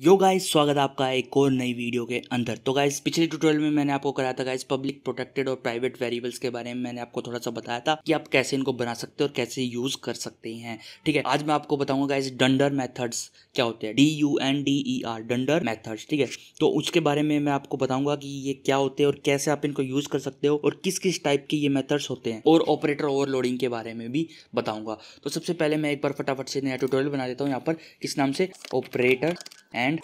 yo guys स्वागत है आपका एक और नई वीडियो के अंदर तो गाइस पिछले ट्यूटोरियल में मैंने आपको कराया था गाइस पब्लिक प्रोटेक्टेड और प्राइवेट वेरिएबल्स के बारे में मैंने आपको थोड़ा सा बताया था कि आप कैसे इनको बना सकते हो और कैसे यूज कर सकते हैं ठीक है आज मैं आपको बताऊंगा गाइस डंडर मैथड्स क्या होते हैं D U N D E R dunder methods ठीक है तो उसके बारे में मैं आपको बताऊंगा कि ये क्या होते हैं और कैसे आप इनको यूज कर सकते हो और किस किस टाइप के ये मेथड्स होते हैं और ऑपरेटर ओवरलोडिंग के बारे में भी बताऊंगा तो सबसे पहले मैं एक बार फटाफट से नया ट्यूटोरियल बना देता हूँ यहाँ पर किस नाम से operator and and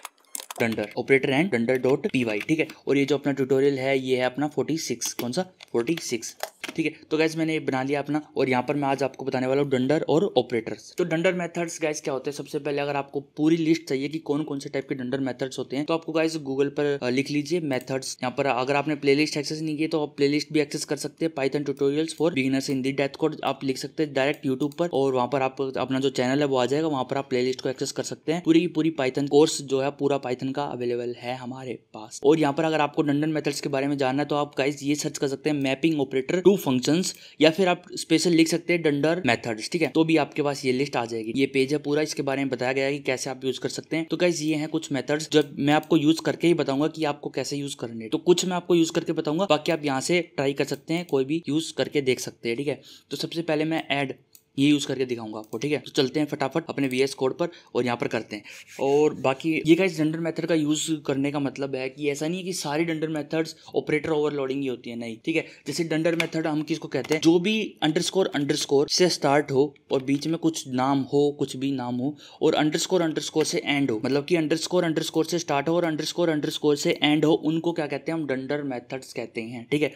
dunder operator and dunder dot P Y ठीक है और ये जो अपना ट्यूटोरियल है ये है अपना फोर्टी सिक्स कौन सा फोर्टी सिक्स ठीक है तो गैस मैंने बना लिया अपना और यहाँ पर मैं आज आपको बताने वाला हूँ डंडर और ऑपरेटर्स तो डंडर मेथड्स गैस क्या होते हैं सबसे पहले अगर आपको पूरी लिस्ट चाहिए कि कौन कौन से टाइप के डंडर मेथड्स होते हैं तो आपको गैस गूगल पर लिख लीजिए मेथड्स यहाँ पर अगर आपने प्ले एक्सेस नहीं किया तो आप प्ले भी एक्सेस कर सकते हैं Python tutorial for beginners in the death code आप लिख सकते हैं डायरेक्ट यूट्यूब पर और वहाँ पर आप अपना जो चैनल है वो आ जाएगा वहाँ पर आप प्ले को एक्सेस कर सकते हैं पूरी पूरी पाइथन कोर्स जो है पूरा पाइथन मेथन का अवेलेबल है हमारे पास और यहाँ पर अगर आपको डंडन मेथड्स के बारे में जानना है तो आप गाइज ये सर्च कर सकते हैं मैपिंग ऑपरेटर टू फंक्शन या फिर आप स्पेशल लिख सकते हैं डंडर मेथड्स ठीक है तो भी आपके पास ये लिस्ट आ जाएगी ये पेज है पूरा इसके बारे में बताया गया है कि कैसे आप यूज कर सकते हैं तो गाइज ये है कुछ मेथड जब मैं आपको यूज करके ही बताऊंगा कि आपको कैसे यूज करने तो कुछ मैं आपको यूज करके बताऊंगा बाकी आप यहाँ से ट्राई कर सकते हैं कोई भी यूज करके देख सकते हैं ठीक है तो सबसे पहले मैं एड ये यूज़ करके दिखाऊंगा आपको ठीक है तो चलते हैं फटाफट अपने वी कोड पर और यहाँ पर करते हैं और बाकी ये का डंडर मेथड का यूज़ करने का मतलब है कि ऐसा नहीं है कि सारी डंडर मेथड्स ऑपरेटर ओवरलोडिंग ही होती है नहीं ठीक है जैसे डंडर मेथड हम किसको कहते हैं जो भी अंडरस्कोर अंडरस्कोर से स्टार्ट हो और बीच में कुछ नाम हो कुछ भी नाम हो और अंडरस्कोर अंडरस्कोर से एंड हो मतलब कि अंडरस्कोर अंडरस्कोर से स्टार्ट हो और अंडरस्कोर अंडरस्कोर से एंड हो उनको क्या कहते हैं हम डंडर मेथड्स कहते हैं ठीक है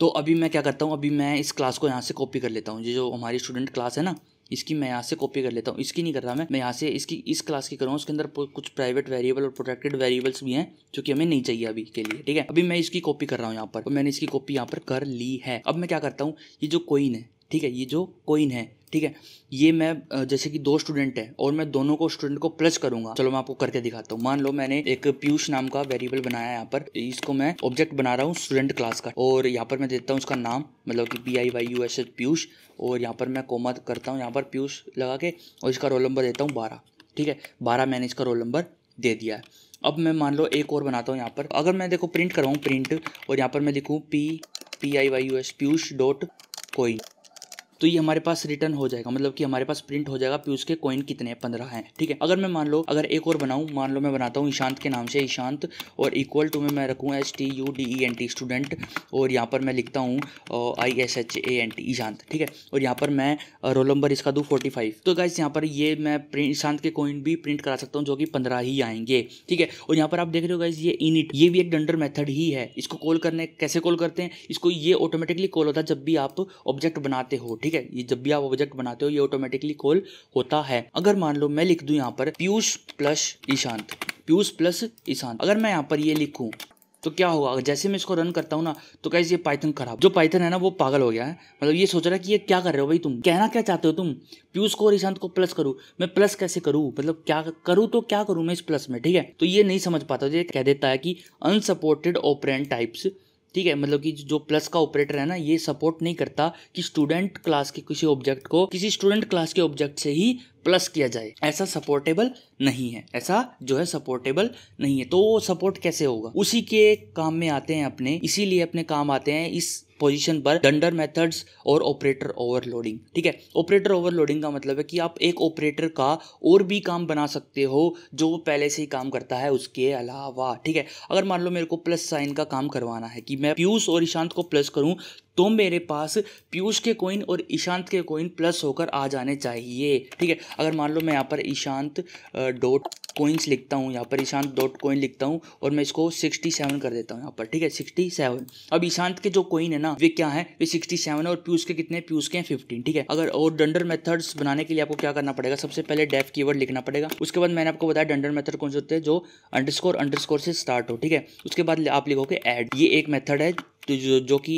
तो अभी मैं क्या करता हूँ अभी मैं इस क्लास को यहाँ से कॉपी कर लेता हूँ ये जो हमारी स्टूडेंट क्लास है ना इसकी मैं यहाँ से कॉपी कर लेता हूँ इसकी नहीं कर रहा मैं मैं यहाँ से इसकी इस क्लास की करूँ उसके अंदर कुछ प्राइवेट वेरिएबल और प्रोटेक्टेड वेरिएबल्स भी हैं जो कि हमें नहीं चाहिए अभी के लिए ठीक है अभी मैं इसकी कॉपी कर रहा हूँ यहाँ पर और मैंने इसकी कॉपी यहाँ पर कर ली है अब मैं क्या करता हूँ ये जो कोइन है ठीक है ये जो कोइन है ठीक है ये मैं जैसे कि दो स्टूडेंट हैं और मैं दोनों को स्टूडेंट को प्लस करूंगा चलो मैं आपको करके दिखाता हूँ मान लो मैंने एक पीयूष नाम का वेरिएबल बनाया यहाँ पर इसको मैं ऑब्जेक्ट बना रहा हूँ स्टूडेंट क्लास का और यहाँ पर मैं देता हूँ उसका नाम मतलब कि P I Y U S S Piyush और यहाँ पर मैं कोमा करता हूँ यहाँ पर पीयूष लगा के और इसका रोल नंबर देता हूँ बारह ठीक है बारह मैंने इसका रोल नंबर दे दिया है अब मैं मान लो एक और बनाता हूँ यहाँ पर अगर मैं देखो प्रिंट करवाऊँ प्रिंट और यहाँ पर मैं लिखूँ P P I Y U S Piyush dot कोई तो ये हमारे पास रिटर्न हो जाएगा मतलब कि हमारे पास प्रिंट हो जाएगा कि उसके कॉइन कितने पंद्रह हैं ठीक है अगर मैं मान लो अगर एक और बनाऊँ मान लो मैं बनाता हूँ ईशांत के नाम से ईशांत और इक्वल टू में मैं रखूँ S T U D E N T student और यहाँ पर मैं लिखता हूँ I S H A N T Ishant ठीक है और यहाँ पर मैं रोल नंबर इसका दूँ फोर्टी फाइव तो गाइज यहाँ पर ये मैं ईशांत के कॉइन भी प्रिंट करा सकता हूँ जो कि पंद्रह ही आएंगे ठीक है और यहाँ पर आप देख रहे हो गाइज ये इनिट ये भी एक डंडर मेथड ही है इसको कॉल करने कैसे कॉल करते हैं इसको ये ऑटोमेटिकली कॉल होता है जब भी आप ऑब्जेक्ट बनाते हो ठीक ठीक है ये जब भी आप ऑब्जेक्ट बनाते हो ये ऑटोमेटिकली कॉल होता है अगर मान लो मैं लिख दू यहाँ पर पीयूष प्लस ईशांत पीयूष प्लस ईशांत अगर मैं यहाँ पर ये लिखू तो क्या होगा जैसे मैं इसको रन करता हूँ ना तो कैसे ये पाइथन खराब जो पाइथन है ना वो पागल हो गया है मतलब ये सोच रहा है कि ये क्या कर रहे हो भाई तुम कहना क्या चाहते हो तुम प्यूस को और ईशांत को प्लस करूँ मैं प्लस कैसे करूँ मतलब क्या करूँ तो क्या करूँ मैं इस प्लस में ठीक है तो ये नहीं समझ पाता तो ये कह देता है कि अनसपोर्टेड ऑपरेंट टाइप्स ठीक है मतलब कि जो प्लस का ऑपरेटर है ना ये सपोर्ट नहीं करता कि स्टूडेंट क्लास के किसी ऑब्जेक्ट को किसी स्टूडेंट क्लास के ऑब्जेक्ट से ही प्लस किया जाए ऐसा सपोर्टेबल नहीं है ऐसा जो है सपोर्टेबल नहीं है तो सपोर्ट कैसे होगा उसी के काम में आते हैं अपने इसीलिए अपने काम आते हैं इस पोजीशन पर डंडर मेथड्स और ऑपरेटर ओवरलोडिंग ठीक है ऑपरेटर ओवरलोडिंग का मतलब है कि आप एक ऑपरेटर का और भी काम बना सकते हो जो पहले से ही काम करता है उसके अलावा ठीक है अगर मान लो मेरे को प्लस साइन का काम करवाना है कि मैं पीयूष और ईशांत को प्लस करूं तो मेरे पास पीयूष के कोइन और ईशांत के कोइन प्लस होकर आ जाने चाहिए ठीक है अगर मान लो मैं यहाँ पर ईशांत डॉट कोइंस लिखता हूँ यहाँ पर ईशांत डॉट कोइन लिखता हूँ और मैं इसको सिक्सटी सेवन कर देता हूँ यहाँ पर ठीक है सिक्सटी सेवन अब ईशांत के जो कोइन है ना वे क्या है वे सिक्सटी सेवन और पीयूष के कितने पीयूष के हैं फिफ्टीन ठीक है अगर और डंडर मेथड्स बनाने के लिए आपको क्या करना पड़ेगा सबसे पहले डेफ की लिखना पड़ेगा उसके बाद मैंने आपको बताया डंडर मेथड कौन से होते हैं जो अंडरस्कोर अंडरस्कोर से स्टार्ट हो ठीक है उसके बाद आप लिखोगे ऐड ये एक मेथड है जो जो कि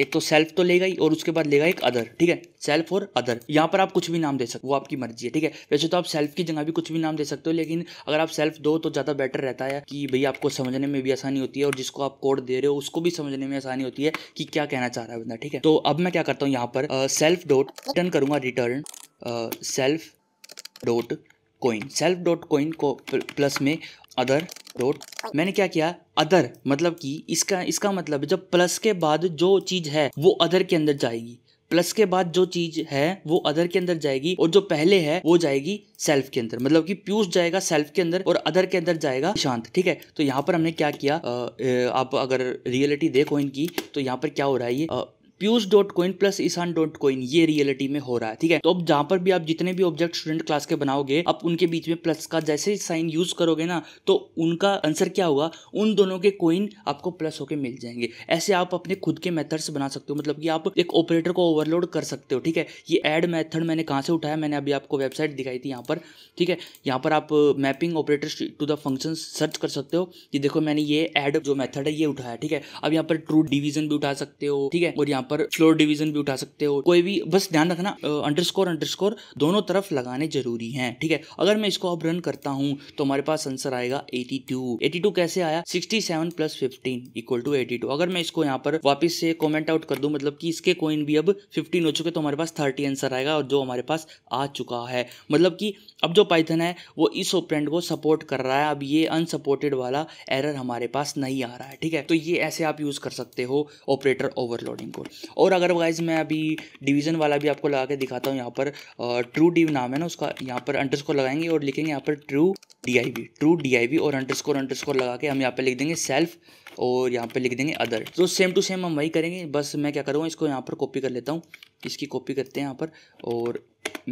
एक तो सेल्फ तो लेगा ही और उसके बाद लेगा एक अदर ठीक है सेल्फ और अदर यहाँ पर आप कुछ भी नाम दे सकते वो आपकी मर्जी है ठीक है वैसे तो आप सेल्फ की जगह भी कुछ भी नाम दे सकते हो लेकिन अगर आप सेल्फ दो तो ज़्यादा बेटर रहता है कि भाई आपको समझने में भी आसानी होती है और जिसको आप कोड दे रहे हो उसको भी समझने में आसानी होती है कि क्या कहना चाह रहा है बंदा ठीक है तो अब मैं क्या करता हूँ यहाँ पर सेल्फ डॉट रिटर्न करूँगा return self dot coin self dot coin को प्लस में अदर डॉट मैंने क्या किया अदर मतलब कि इसका इसका मतलब जब प्लस के बाद जो चीज़ है वो अदर के अंदर जाएगी प्लस के बाद जो चीज है वो अदर के अंदर जाएगी और जो पहले है वो जाएगी सेल्फ के अंदर मतलब कि प्यूस जाएगा सेल्फ के अंदर और अदर के अंदर जाएगा शांत ठीक है तो यहाँ पर हमने क्या किया आ, आप अगर रियलिटी देखो इनकी तो यहाँ पर क्या हो रहा है ये Piyush dot coin plus Ishan dot coin ये रियलिटी में हो रहा है ठीक है तो अब जहां पर भी आप जितने भी ऑब्जेक्ट स्टूडेंट क्लास के बनाओगे आप उनके बीच में प्लस का जैसे साइन यूज करोगे ना तो उनका आंसर क्या हुआ उन दोनों के कोइन आपको प्लस होकर मिल जाएंगे ऐसे आप अपने खुद के मेथड्स बना सकते हो मतलब कि आप एक ऑपरेटर को ओवरलोड कर सकते हो ठीक है ये एड मैथड मैंने कहाँ से उठाया मैंने अभी आपको वेबसाइट दिखाई थी यहाँ पर ठीक है यहाँ पर आप mapping operator to the function search कर सकते हो कि देखो मैंने ये एड जो मैथड है ये उठाया ठीक है अब यहाँ पर ट्रू डिवीजन भी उठा सकते हो ठीक है और यहाँ पर फ्लोर डिवीजन भी उठा सकते हो कोई भी बस ध्यान रखना अंडरस्कोर अंडरस्कोर दोनों तरफ लगाने जरूरी हैं ठीक है अगर मैं इसको अब रन करता हूँ तो हमारे पास आंसर आएगा 82 82 कैसे आया 67 plus fifteen equal to two अगर मैं इसको यहाँ पर वापस से कॉमेंट आउट कर दूं मतलब कि इसके कोइन भी अब फिफ्टीन हो चुके तो हमारे पास थर्टी आंसर आएगा और जो हमारे पास आ चुका है मतलब कि अब जो पाइथन है वो इस ओपरेंट को सपोर्ट कर रहा है अब ये अनसपोर्टेड वाला एरर हमारे पास नहीं आ रहा है ठीक है तो ये ऐसे आप यूज़ कर सकते हो ऑपरेटर ओवरलोडिंग को और अगर वाइज मैं अभी डिवीज़न वाला भी आपको लगा के दिखाता हूँ यहाँ पर ट्रू डिव नाम है ना उसका यहाँ पर अंडरस्कोर लगाएंगे और लिखेंगे यहाँ पर true D I V true D I V और अंडरस्कोर स्कोर लगा के हम यहाँ पर लिख देंगे सेल्फ और यहाँ पर लिख देंगे अदर तो सेम टू सेम हम वही करेंगे बस मैं क्या करूँगा इसको यहाँ पर कॉपी कर लेता हूँ इसकी कॉपी करते हैं यहाँ पर और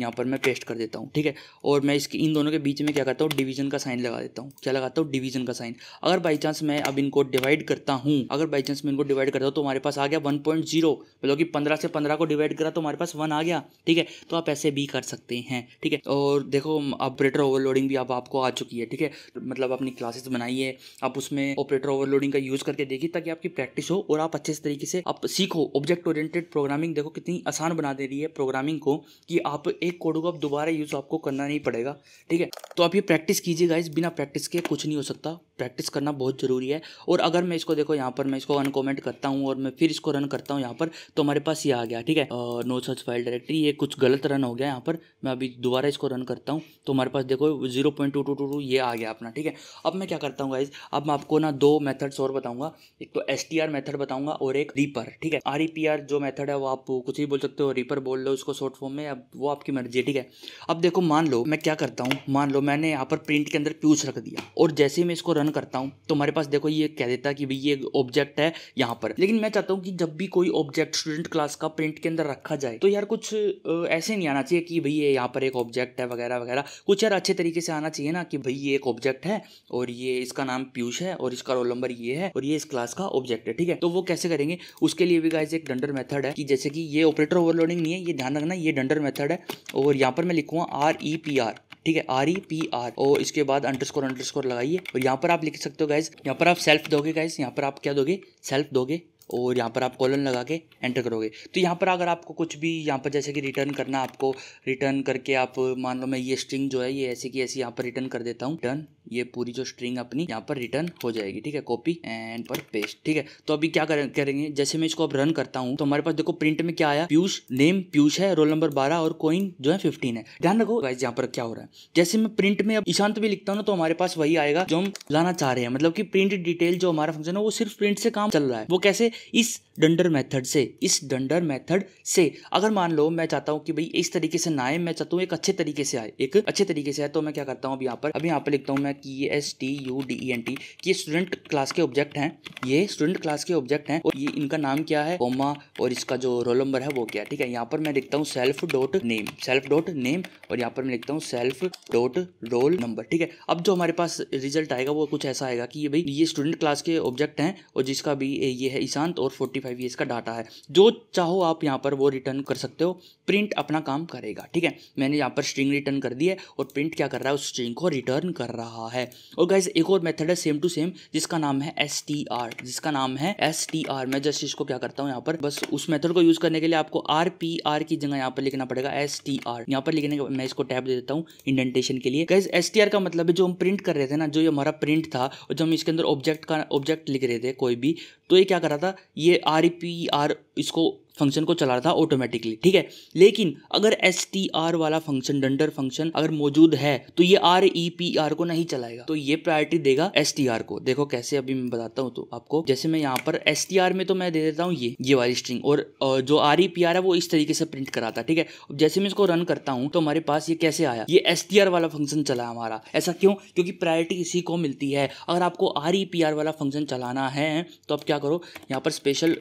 यहाँ पर मैं पेस्ट कर देता हूँ ठीक है और मैं इसके इन दोनों के बीच में क्या करता हूँ डिवीजन का साइन लगा देता हूँ क्या लगाता हूँ डिवीजन का साइन अगर बाई चांस मैं अब इनको डिवाइड करता हूँ अगर बाई चांस मैं इनको डिवाइड करता हूँ तो हमारे पास आ गया वन पॉइंट जीरो मतलब कि पंद्रह से पंद्रह को डिवाइड करा तो हमारे पास वन आ गया ठीक है तो आप ऐसे भी कर सकते हैं ठीक है और देखो ऑपरेटर ओवरलोडिंग भी अब आपको आ चुकी है ठीक है मतलब अपनी क्लासेस बनाई है आप उसमें ऑपरेटर ओवरलोडिंग का यूज़ करके देखिए ताकि आपकी प्रैक्टिस हो और आप अच्छे से तरीके से आप सीखो ऑब्जेक्ट ओरिएंटेड प्रोग्रामिंग देखो कितनी आसान बना दे रही है प्रोग्रामिंग को कि आप एक कोड को अब दोबारा यूज़ आपको करना नहीं पड़ेगा ठीक है तो आप ये प्रैक्टिस कीजिए गाइज बिना प्रैक्टिस के कुछ नहीं हो सकता प्रैक्टिस करना बहुत ज़रूरी है और अगर मैं इसको देखो यहाँ पर मैं इसको अनकमेंट करता हूँ और मैं फिर इसको रन करता हूँ यहाँ पर तो हमारे पास ये आ गया ठीक है नो सर्च फाइल डायरेक्टरी ये कुछ गलत रन हो गया यहाँ पर मैं अभी दोबारा इसको रन करता हूँ तो हमारे पास देखो zero point two two two two ये आ गया अपना ठीक है अब मैं क्या करता हूँ गाइज अब मैं आपको ना दो मैथड्स और बताऊँगा एक तो एस टी आर बताऊँगा और एक रीपर ठीक है आर ई पी आर जो मैथड है वो आप कुछ भी बोल सकते हो रीपर बोल लो उसको शॉर्ट फॉर्म में अब वो आपकी मर्जी है ठीक है अब देखो मान लो मैं क्या करता हूँ मान लो मैंने यहाँ पर प्रिंट के अंदर प्यूज रख दिया और जैसे ही मैं इसको रन रन करता हूँ तो हमारे पास देखो ये कह देता है कि भाई ये ऑब्जेक्ट है यहाँ पर लेकिन मैं चाहता हूँ कि जब भी कोई ऑब्जेक्ट स्टूडेंट क्लास का प्रिंट के अंदर रखा जाए तो यार कुछ ऐसे नहीं आना चाहिए कि भाई ये यहाँ पर एक ऑब्जेक्ट है वगैरह वगैरह कुछ यार अच्छे तरीके से आना चाहिए ना कि भाई ये एक ऑब्जेक्ट है और ये इसका नाम पीयूष है और इसका रोल नंबर ये है और ये इस क्लास का ऑब्जेक्ट है ठीक है तो वो कैसे करेंगे उसके लिए भी गाइज एक डंडर मेथड है कि जैसे कि ये ऑपरेटर ओवरलोडिंग नहीं है ये ध्यान रखना ये डंडर मेथड है और यहाँ पर मैं लिखूँगा R E e P R ठीक है आर ई पी आर और इसके बाद अंडरस्कोर अंडरस्कोर लगाइए और यहाँ पर आप लिख सकते हो गाइज यहाँ पर आप सेल्फ दोगे गाइज यहाँ पर आप क्या दोगे सेल्फ दोगे और यहाँ पर आप कॉलन लगा के एंटर करोगे तो यहाँ पर अगर आपको कुछ भी यहाँ पर जैसे कि रिटर्न करना आपको रिटर्न करके आप मान लो मैं ये स्ट्रिंग जो है ये ऐसी की ऐसी यहाँ पर रिटर्न कर देता हूँ रिटर्न ये पूरी जो स्ट्रिंग अपनी यहाँ पर रिटर्न हो जाएगी ठीक है कॉपी एंड पर पेस्ट ठीक है तो अभी क्या करेंगे जैसे मैं इसको अब रन करता हूँ तो हमारे पास देखो प्रिंट में क्या आया पीयूष नेम प्यूष है रोल नंबर बारह और कोइन जो है फिफ्टीन है ध्यान रखो गाइज यहाँ पर क्या हो रहा है जैसे मैं प्रिंट में अब ईशांत भी लिखता हूँ ना तो हमारे पास वही आएगा जो हम लाना चाह रहे हैं मतलब कि प्रिंट डिटेल जो हमारा फंक्शन है वो सिर्फ प्रिंट से काम चल रहा है वो कैसे इस डंडर मेथड से इस डंडर मेथड से अगर मान लो मैं चाहता हूँ कि भाई इस तरीके से ना आए मैं चाहता हूँ एक अच्छे तरीके से आए एक अच्छे तरीके से आए तो मैं क्या करता हूँ अब यहाँ पर अभी यहाँ पर लिखता हूँ मैं कि S T U D E N T ये स्टूडेंट e क्लास के ऑब्जेक्ट हैं ये स्टूडेंट क्लास के ऑब्जेक्ट हैं और ये इनका नाम क्या है कोमा और इसका जो रोल नंबर है वो क्या है ठीक है यहाँ पर मैं लिखता हूँ self dot name self dot name और यहाँ पर मैं लिखता हूँ सेल्फ डॉट रोल नंबर ठीक है अब जो हमारे पास रिजल्ट आएगा वो कुछ ऐसा आएगा कि ये भाई ये स्टूडेंट क्लास के ऑब्जेक्ट हैं और जिसका भी ये है ईशान उपरांत और 45 ईयर्स का डाटा है जो चाहो आप यहाँ पर वो रिटर्न कर सकते हो प्रिंट अपना काम करेगा ठीक है मैंने यहाँ पर स्ट्रिंग रिटर्न कर दी है और प्रिंट क्या कर रहा है उस स्ट्रिंग को रिटर्न कर रहा है और गाइज एक और मेथड है सेम टू सेम जिसका नाम है एस जिसका नाम है एस मैं जस्ट इसको क्या करता हूँ यहाँ पर बस उस मेथड को यूज करने के लिए आपको आर की जगह यहाँ पर लिखना पड़ेगा एस टी यहाँ पर लिखने का मैं इसको टैप दे देता हूँ इंडेंटेशन के लिए गाइज एस का मतलब है जो हम प्रिंट कर रहे थे ना जो ये हमारा प्रिंट था और जो हम इसके अंदर ऑब्जेक्ट का ऑब्जेक्ट लिख रहे थे कोई भी तो ये क्या कर रहा था ये आर पी आर इसको फंक्शन को चला रहा था ऑटोमेटिकली ठीक है लेकिन अगर एस टी आर वाला फंक्शन डंडर फंक्शन अगर मौजूद है तो ये आर ई पी आर को नहीं चलाएगा तो ये प्रायोरिटी देगा एस टी आर को देखो कैसे अभी मैं बताता हूँ तो आपको जैसे मैं यहाँ पर एस टी आर में तो मैं दे देता हूँ ये ये वाली स्ट्रिंग और जो आर ई पी आर है वो इस तरीके से प्रिंट कराता है ठीक है जैसे मैं इसको रन करता हूँ तो हमारे पास ये कैसे आया ये एस टी आर वाला फंक्शन चला हमारा ऐसा क्यों क्योंकि प्रायोरिटी इसी को मिलती है अगर आपको आर ई पी आर वाला फंक्शन चलाना है तो आप क्या करो यहाँ पर स्पेशल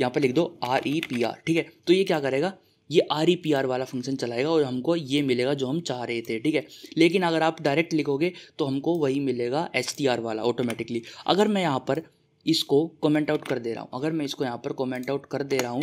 यहाँ पर लिख दो आर ई पी आर ठीक है तो ये क्या करेगा ये आर ई पी आर वाला फंक्शन चलाएगा और हमको ये मिलेगा जो हम चाह रहे थे ठीक है लेकिन अगर आप डायरेक्ट लिखोगे तो हमको वही मिलेगा एस टी आर वाला ऑटोमेटिकली अगर मैं यहाँ पर इसको कमेंट आउट कर दे रहा हूँ अगर मैं इसको यहाँ पर कमेंट आउट कर दे रहा हूँ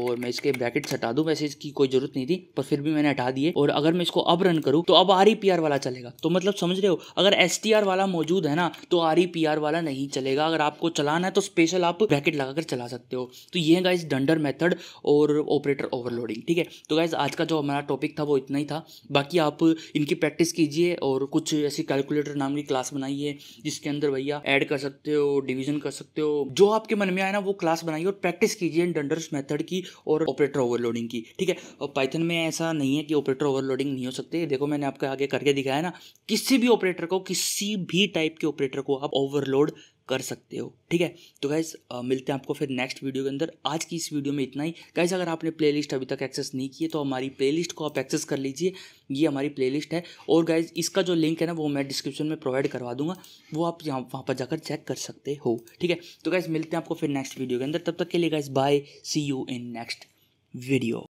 और मैं इसके ब्रैकेट्स हटा दूँ वैसे इसकी कोई जरूरत नहीं थी पर फिर भी मैंने हटा दिए और अगर मैं इसको अब रन करूँ तो अब आर ई पी आर वाला चलेगा तो मतलब समझ रहे हो अगर एस टी आर वाला मौजूद है ना तो आर ई पी आर वाला नहीं चलेगा अगर आपको चलाना है तो स्पेशल आप ब्रैकेट कर चला सकते हो तो ये है गाइज डंडर मेथड और ऑपरेटर ओवरलोडिंग ठीक है तो गाइज आज का जो हमारा टॉपिक था वो इतना ही था बाकी आप इनकी प्रैक्टिस कीजिए और कुछ ऐसी कैलकुलेटर नाम की क्लास बनाइए जिसके अंदर भैया ऐड कर सकते हो डिवीजन कर सकते सकते हो जो आपके मन में आए ना वो क्लास बनाइए और प्रैक्टिस कीजिए डंडर्स मेथड की और ऑपरेटर ओवरलोडिंग की ठीक है और पाइथन में ऐसा नहीं है कि ऑपरेटर ओवरलोडिंग नहीं हो सकते देखो मैंने आपके आगे करके दिखाया ना किसी भी ऑपरेटर को किसी भी टाइप के ऑपरेटर को आप ओवरलोड कर सकते हो ठीक है तो गाइज मिलते हैं आपको फिर नेक्स्ट वीडियो के अंदर आज की इस वीडियो में इतना ही गाइज अगर आपने प्लेलिस्ट अभी तक एक्सेस नहीं की है तो हमारी प्लेलिस्ट को आप एक्सेस कर लीजिए ये हमारी प्लेलिस्ट है और गाइज इसका जो लिंक है ना वो मैं डिस्क्रिप्शन में प्रोवाइड करवा दूंगा वो आप यहाँ वहाँ पर जाकर चेक कर सकते हो ठीक है तो गाइज मिलते हैं आपको फिर नेक्स्ट वीडियो के अंदर तब तक के लिए guys bye see you in next video